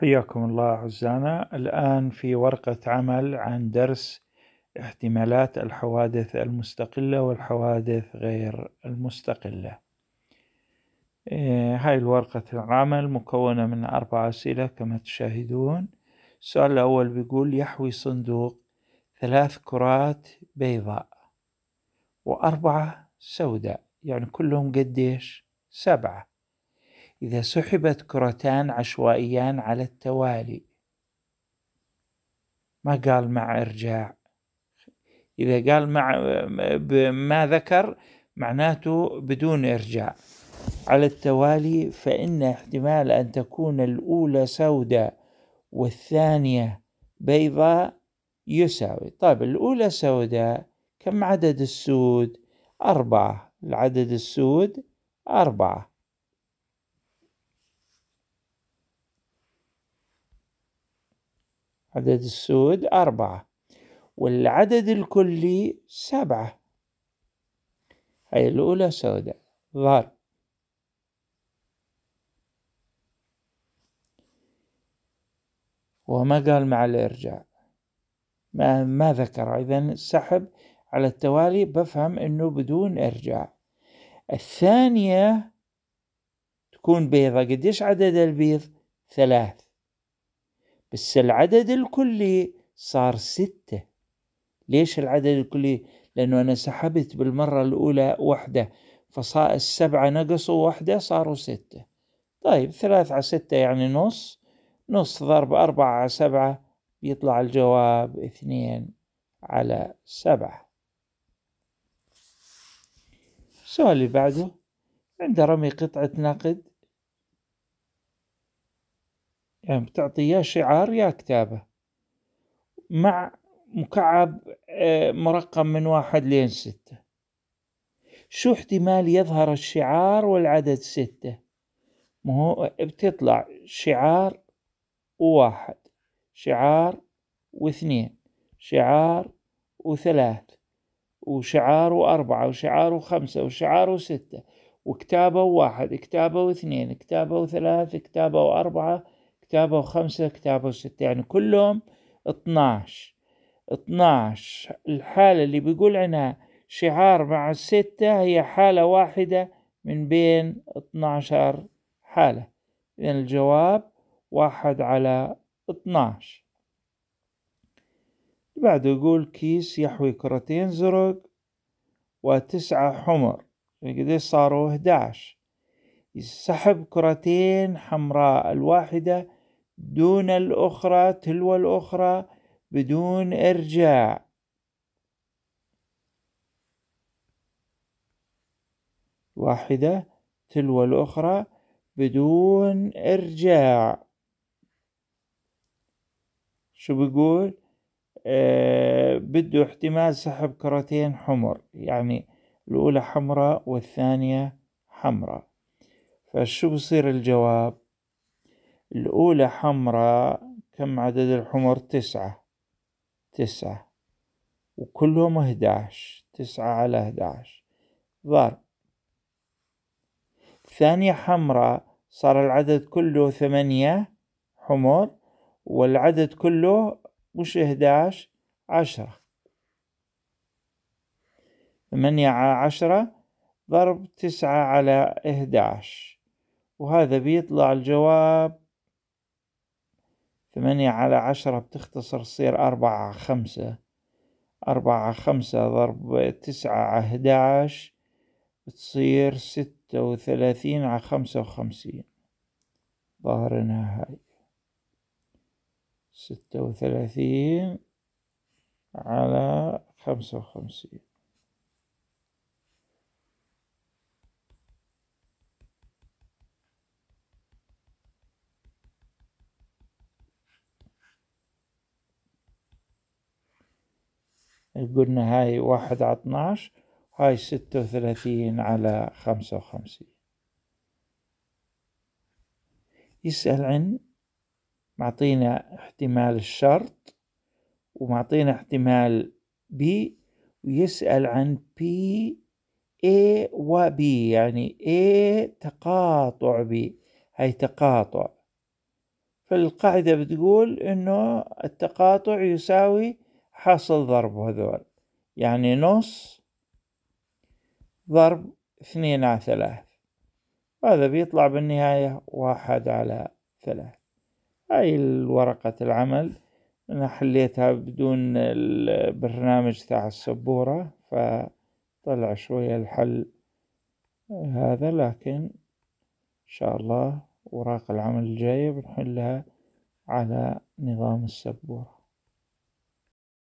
حياكم الله عزانا الآن في ورقة عمل عن درس احتمالات الحوادث المستقلة والحوادث غير المستقلة إيه، هاي الورقة العمل مكونة من أربع أسئلة كما تشاهدون السؤال الأول بيقول يحوي صندوق ثلاث كرات بيضاء وأربعة سوداء يعني كلهم قديش سبعة إذا سحبت كرتان عشوائيان على التوالي ما قال مع إرجاع إذا قال مع ما ذكر معناته بدون إرجاع على التوالي فإن احتمال أن تكون الأولى سوداء والثانية بيضاء يساوي طيب الأولى سوداء كم عدد السود أربعة العدد السود أربعة عدد السود أربعة والعدد الكلي سبعة هاي الأولى سوداء ضرب وما قال مع الإرجاع ما, ما ذكر إذا سحب على التوالي بفهم أنه بدون إرجاع الثانية تكون بيضة قديش عدد البيض ثلاث بس العدد الكلي صار ستة ليش العدد الكلي لأنه أنا سحبت بالمرة الأولى وحدة فصار السبعة نقصوا وحدة صاروا ستة طيب ثلاث على ستة يعني نص نص ضرب أربعة على سبعة بيطلع الجواب اثنين على سبعة السؤال اللي بعده عند رمي قطعة نقد يعني بتعطيه شعار يا كتابة مع مكعب آه، مرقم من واحد لين ستة شو احتمال يظهر الشعار والعدد ستة ما هو بتطلع شعار وواحد شعار واثنين شعار وثلاث وشعار وأربعة وشعار وخمسة وشعار وستة وكتابة واحد كتابة واثنين كتابة وثلاث كتابة وأربعة كتابة خمسة كتابة ستة يعني كلهم اتناش اتناش الحالة اللي بيقول عنها شعار مع الستة هي حالة واحدة من بين اتناشر حالة يعني الجواب واحد على اتناش بعد يقول كيس يحوي كرتين زرق وتسعة حمر يعني صاروا 11 يسحب كرتين حمراء الواحدة دون الأخرى تلو الأخرى بدون إرجاع واحدة تلو الأخرى بدون إرجاع شو بيقول أه بده احتمال سحب كرتين حمر يعني الأولى حمراء والثانية حمراء فشو بصير الجواب الأولى حمراء كم عدد الحمر تسعة تسعة وكلهم اهداش تسعة على اهداش ضرب الثانية حمراء صار العدد كله ثمانية حمر والعدد كله مش اهداش عشرة ثمانية على عشرة ضرب تسعة على اهداش وهذا بيطلع الجواب ثمانية على عشرة بتختصر تصير أربعة خمسة أربعة خمسة ضرب تسعة على أحداش بتصير ستة وثلاثين على خمسة وخمسين ظهرنا انها هاي ستة وثلاثين على خمسة وخمسين قلنا هاي واحد على اتناش هاي ستة وثلاثين على خمسة وخمسين يسأل عن معطينا احتمال الشرط ومعطينا احتمال B ويسأل عن P A و B يعني A تقاطع B هاي تقاطع فالقاعدة بتقول انه التقاطع يساوي حاصل ضرب هذول يعني نص ضرب اثنين على ثلاث هذا بيطلع بالنهاية واحد على ثلاث هاي الورقة العمل أنا حليتها بدون البرنامج تاع السبورة فطلع شوية الحل هذا لكن إن شاء الله أوراق العمل الجاية بنحلها على نظام السبورة